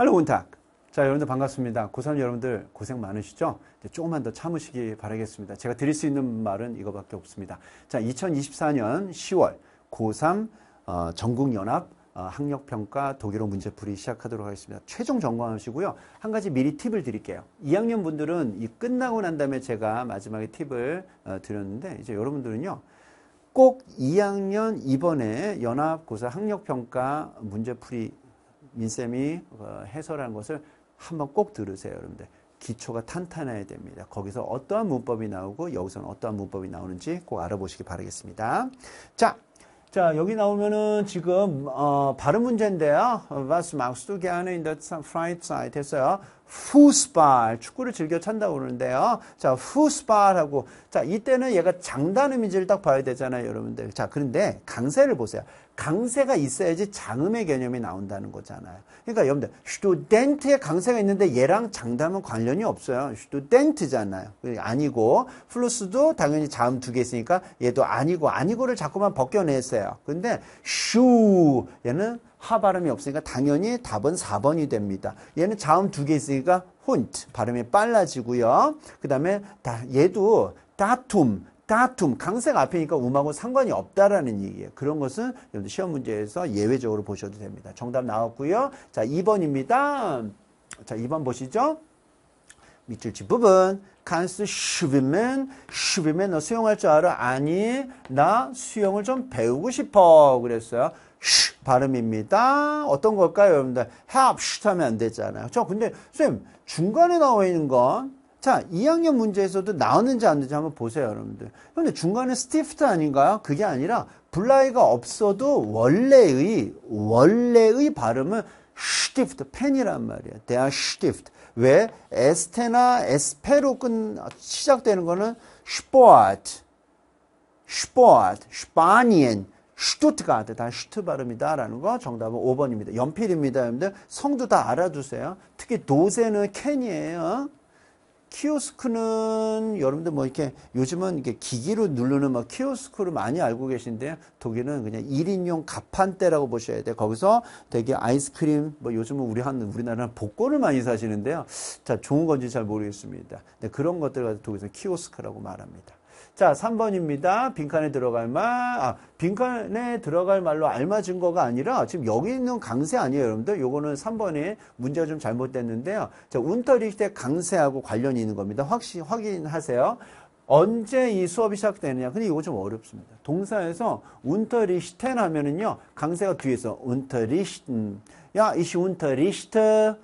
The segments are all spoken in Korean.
할로 운탁. 자, 여러분들 반갑습니다. 고3 여러분들 고생 많으시죠? 조금만 더 참으시기 바라겠습니다. 제가 드릴 수 있는 말은 이거밖에 없습니다. 자, 2024년 10월 고3 어, 전국연합 어, 학력평가 독일어 문제풀이 시작하도록 하겠습니다. 최종 점검하시고요. 한 가지 미리 팁을 드릴게요. 2학년 분들은 이 끝나고 난 다음에 제가 마지막에 팁을 어, 드렸는데 이제 여러분들은요. 꼭 2학년 이번에 연합고사 학력평가 문제풀이 민쌤이 어, 해설한 것을 한번 꼭 들으세요, 여러분들. 기초가 탄탄해야 됩니다. 거기서 어떠한 문법이 나오고 여기서는 어떠한 문법이 나오는지 꼭 알아보시기 바라겠습니다. 자, 자 여기 나오면은 지금 어, 발음 문제인데요. Was machst du gerne in der Freizeit? 했어요. 후스발 축구를 즐겨 찬다고 그러는데요. 자, 후스발하고 자, 이때는 얘가 장단 음인지를 딱 봐야 되잖아요, 여러분들. 자, 그런데 강세를 보세요. 강세가 있어야지 장음의 개념이 나온다는 거잖아요. 그러니까 여러분들 스튜덴트의 강세가 있는데 얘랑 장담은 관련이 없어요. 슈튜덴트잖아요 아니고 플러스도 당연히 자음 두 개 있으니까 얘도 아니고 아니고를 자꾸만 벗겨내세요. 근데 슈 얘는 하 발음이 없으니까 당연히 답은 4번이 됩니다. 얘는 자음 두 개 있으니까 훈트 발음이 빨라지고요. 그 다음에 얘도 다툼 다툼 강색 앞이니까 음하고 상관이 없다라는 얘기예요. 그런 것은 여러분 시험 문제에서 예외적으로 보셔도 됩니다. 정답 나왔고요. 자 2번입니다. 자 2번 보시죠. 밑줄 뒷부분 간스 슈비맨 슈비맨 너 수영할 줄 알아? 아니 나 수영을 좀 배우고 싶어 그랬어요. 발음입니다. 어떤 걸까요, 여러분들? h e l 하면 안 되잖아요. 자, 근데 선생님 중간에 나와 있는 건 자, 2학년 문제에서도 나오는지 안되는지 한번 보세요, 여러분들. 그런데 중간에 스티프트 아닌가요? 그게 아니라 블라이가 없어도 원래의 원래의 발음은 스티프트 펜이란 말이에요. 대한 스티프트. 왜 에스테나 에스페로 끝 시작되는 거는 스포트. 스포트, 스파니엔 슈투트가드, 다 슈트 발음이다라는 거 정답은 5번입니다. 연필입니다. 여러분들 성도 다 알아두세요. 특히 도세는 캔이에요. 키오스크는 여러분들 뭐 이렇게 요즘은 이렇게 기기로 누르는 막 키오스크를 많이 알고 계신데 요 독일은 그냥 1인용 가판대라고 보셔야 돼요. 거기서 되게 아이스크림 뭐 요즘은 우리 한 우리나라는 복권을 많이 사시는데요. 자, 좋은 건지 잘 모르겠습니다. 근데 그런 것들 가지고 독일에서 키오스크라고 말합니다. 자, 3번입니다. 빈칸에 들어갈 말. 아, 빈칸에 들어갈 말로 알맞은 거가 아니라 지금 여기 있는 강세 아니에요, 여러분들? 요거는 3번에 문제가 좀 잘못됐는데요. 자, 운터리히트 강세하고 관련이 있는 겁니다. 확시 확인하세요. 언제 이 수업이 시작되느냐. 근데 이거 좀 어렵습니다. 동사에서 운터리히텐 하면은요. 강세가 뒤에서 운터리히텐. 음, 야, 이시 운터리히트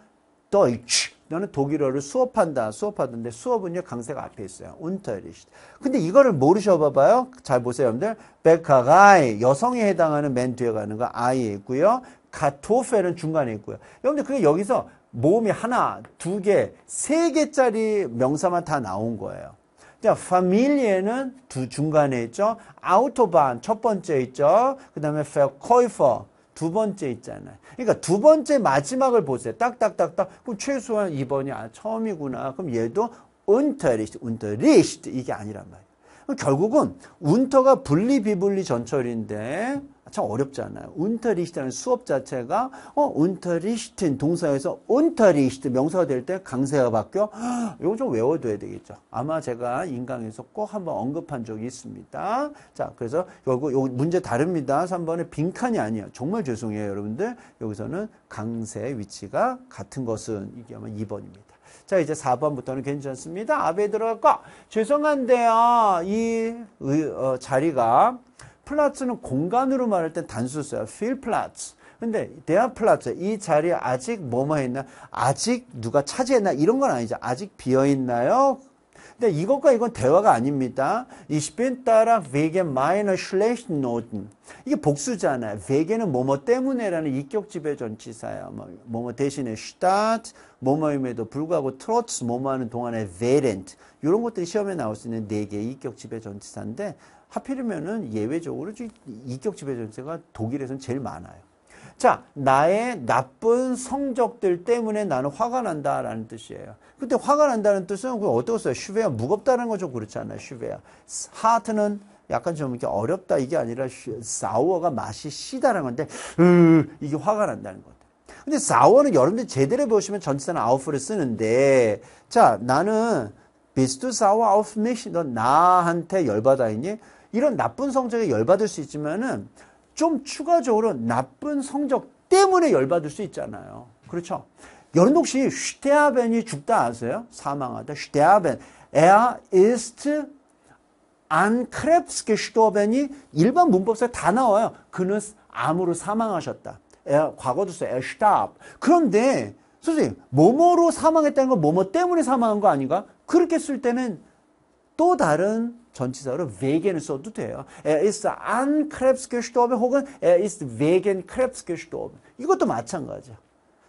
도이치. 너는 독일어를 수업한다. 수업하던데 수업은요 강세가 앞에 있어요. 운터리시트. 근데 이거를 모르셔 봐봐요. 잘 보세요, 여러분들. 백카가이 여성에 해당하는 맨 뒤에 가는 거 아이에 있고요. 가토펠은 중간에 있고요. 여러분들 그게 여기서 모음이 하나, 두 개, 세 개짜리 명사만 다 나온 거예요. 자, 파밀리에는 두 중간에 있죠. 아우토반 첫 번째 있죠. 그 다음에 페어코이퍼 두 번째 있잖아요. 그러니까 두 번째 마지막을 보세요. 딱딱딱딱. 그럼 최소한 2번이 아, 처음이구나. 그럼 얘도 u n t e r i c h t u n t e r i c h t 이게 아니란 말이에요. 결국은 운터가 분리 비분리 전철인데 참 어렵잖아요. 운터리시트라는 수업 자체가 어운터리시트인 동사에서 운터리시트 명사가 될 때 강세가 바뀌어 이거 좀 외워둬야 되겠죠. 아마 제가 인강에서 꼭 한번 언급한 적이 있습니다. 자 그래서 결국 요 문제 다릅니다. 3번에 빈칸이 아니에요. 정말 죄송해요 여러분들. 여기서는 강세 위치가 같은 것은 이게 아마 2번입니다. 자, 이제 4번부터는 괜찮습니다. 앞에 들어갈까? 죄송한데요. 이 의, 어, 자리가 플라츠는 공간으로 말할 땐 단수써요. 필 플라츠. 근데 대학 플라츠 이 자리에 아직 뭐뭐 했나? 아직 누가 차지했나? 이런 건 아니죠. 아직 비어 있나요? 근데 이것과 이건 대화가 아닙니다. Ich bin 따라 wegen meiner schlechten Noten. 이게 복수잖아요. wegen은 뭐뭐 때문에라는 이격 지배 전치사야. 뭐, 뭐뭐 대신에 statt, 뭐뭐임에도 불구하고 trotz, 뭐뭐하는 동안에 während. 이런 것들이 시험에 나올 수 있는 네 개의 이격 지배 전치사인데 하필이면은 예외적으로 이격 지배 전치사가 독일에서는 제일 많아요. 자, 나의 나쁜 성적들 때문에 나는 화가 난다라는 뜻이에요. 근데 화가 난다는 뜻은 그 어떻겠어요? 슈베야 무겁다는 거죠. 그렇지 않아요? 슈베야. 하트는 약간 좀 이렇게 어렵다 이게 아니라 사워가 맛이 시다라는 건데 으, 이게 화가 난다는 것. 근데 사워는 여러분들 제대로 보시면 전치사는 아웃프를 쓰는데 자 나는 비스트 사워 아웃 미시 너 나한테 열받아 있니? 이런 나쁜 성적에 열받을 수 있지만은 좀 추가적으로 나쁜 성적 때문에 열받을 수 있잖아요. 그렇죠? 여러분 혹시 슈테아벤이 죽다 아세요? 사망하다. 슈테아벤. Er ist an Krebs gestorben이 일반 문법서에 다 나와요. 그는 암으로 사망하셨다. Er, 과거도 써요. Er starb. 그런데 선생님, 뭐뭐로 사망했다는 건 뭐뭐 때문에 사망한 거 아닌가? 그렇게 쓸 때는 또 다른 전치사로 wegen 써도 돼요. Er ist an Krebs gestorben 혹은 er ist wegen Krebs gestorben. 이것도 마찬가지야.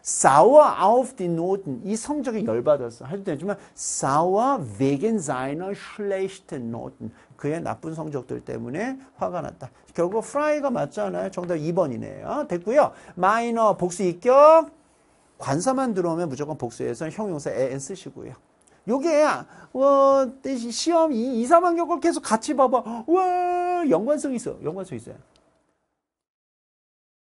sauer auf die Noten. 이 성적이 열받았어. 해도 되지만 sauer wegen seiner schlechten Noten. 그의 나쁜 성적들 때문에 화가 났다. 결국 프라이가 맞잖아요. 정답 2번이네요. 됐고요. 마이너 복수 입격. 관사만 들어오면 무조건 복수해서 형용사 en 쓰시고요. 요게 어, 시험 2, 3학년 걸 계속 같이 봐봐. 와, 연관성이 있어. 연관성 있어요.